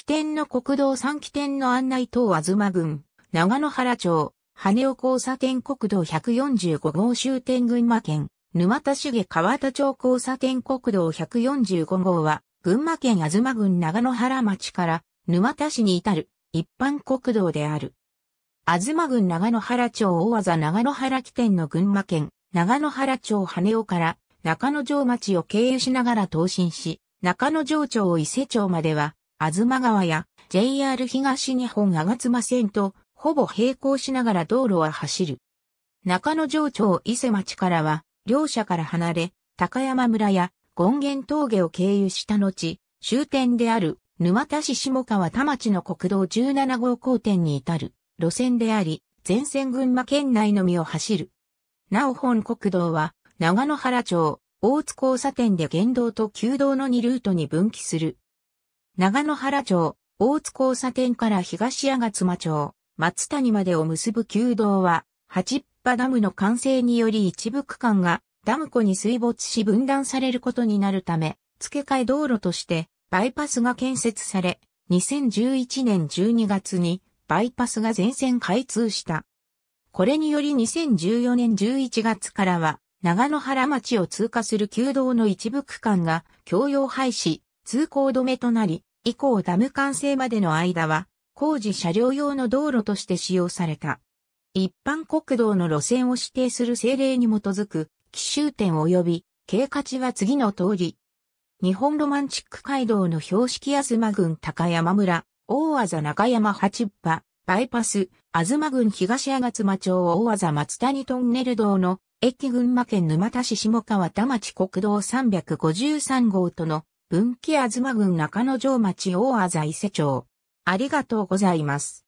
起点の国道3起点の案内等あずま郡、長野原町、羽尾交差点国道145号終点群馬県、沼田市川田町交差点国道145号は、群馬県あずま郡長野原町から沼田市に至る一般国道である。あずま郡長野原町大技長野原起点の群馬県、長野原町羽尾から中野城町を経由しながら東進し、中野城町を伊勢町までは東川や JR 東日本吾妻線とほぼ並行しながら道路は走る。中野城町伊勢町からは、両者から離れ、高山村や権現峠を経由した後、終点である沼田市下川田町の国道17号交点に至る路線であり、全線群馬県内のみを走る。なお本国道は、長野原町、大津交差点で県道と旧道の2ルートに分岐する長野原町、大津交差点から東矢が妻町、松谷までを結ぶ旧道は、八葉ダムの完成により一部区間がダム湖に水没し分断されることになるため、付け替え道路としてバイパスが建設され、2011年12月にバイパスが全線開通した。これにより2014年11月からは、長野原町を通過する旧道の一部区間が共用廃止、通行止めとなり、以降ダム完成までの間は、工事車両用の道路として使用された。一般国道の路線を指定する政令に基づく、奇襲点及び、経過値は次の通り。日本ロマンチック街道の標識安間郡高山村、大技中山八場、バイパス、安間郡東吾妻町大技松谷トンネル道の、駅群馬県沼田市下川田町国道353号との分岐東郡中野城町大字伊勢町。ありがとうございます。